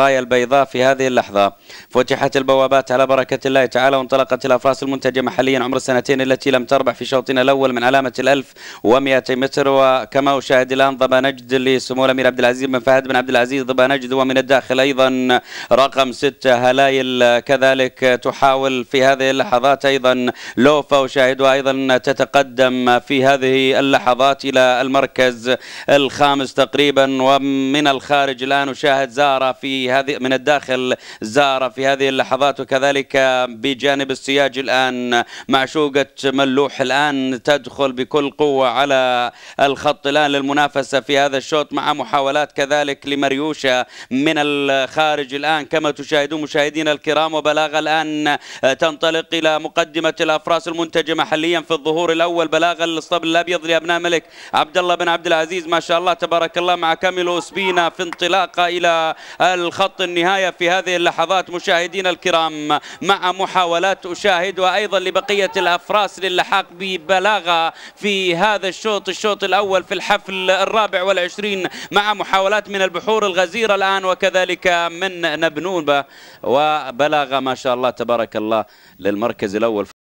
الراية البيضاء في هذه اللحظة فتحت البوابات على بركة الله تعالى وانطلقت الأفراس المنتجة محليا عمر السنتين التي لم تربح في شوطنا الأول من علامة الألف ومئتي متر وكما أشاهد الآن ضبا نجد لسمو الأمير عبد العزيز بن فهد بن عبد العزيز ضبا نجد ومن الداخل أيضا رقم ستة هلايل كذلك تحاول في هذه اللحظات أيضا لوفا أشاهدها أيضا تتقدم في هذه اللحظات إلى المركز الخامس تقريبا ومن الخارج الآن أشاهد زارة في هذه من الداخل زارة في هذه اللحظات وكذلك بجانب السياج الآن معشوقة ملوح الآن تدخل بكل قوة على الخط الآن للمنافسة في هذا الشوط مع محاولات كذلك لمريوشة من الخارج الآن كما تشاهدون مشاهدينا الكرام وبلاغة الآن تنطلق إلى مقدمة الأفراس المنتجة محليا في الظهور الأول بلاغة للصبل الأبيض لأبناء ملك عبد الله بن عبد العزيز ما شاء الله تبارك الله مع كاميلو سبينا في انطلاقة إلى الخارج خط النهاية في هذه اللحظات مشاهدين الكرام مع محاولات أشاهد وأيضا لبقية الأفراس للحاق ببلاغة في هذا الشوط الشوط الأول في الحفل الرابع والعشرين مع محاولات من البحور الغزيرة الآن وكذلك من نبنوبة وبلاغة ما شاء الله تبارك الله للمركز الأول